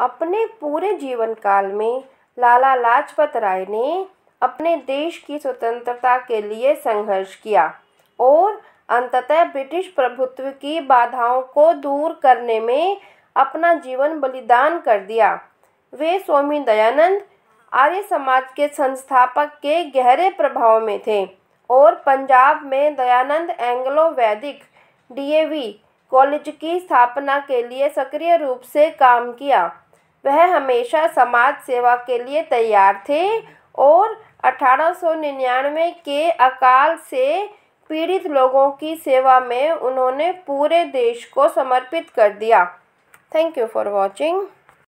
अपने पूरे जीवन काल में लाला लाजपत राय ने अपने देश की स्वतंत्रता के लिए संघर्ष किया और अंततः ब्रिटिश प्रभुत्व की बाधाओं को दूर करने में अपना जीवन बलिदान कर दिया वे स्वामी दयानंद आर्य समाज के संस्थापक के गहरे प्रभाव में थे और पंजाब में Dayanand Anglo Vedic DAV college की स्थापना के लिए सक्रिय रूप से काम किया वह हमेशा समाज सेवा के लिए तैयार थे और 1899 के अकाल से पीड़ित लोगों की सेवा में उन्होंने पूरे देश को समर्पित कर दिया थैंक यू फॉर वॉचिंग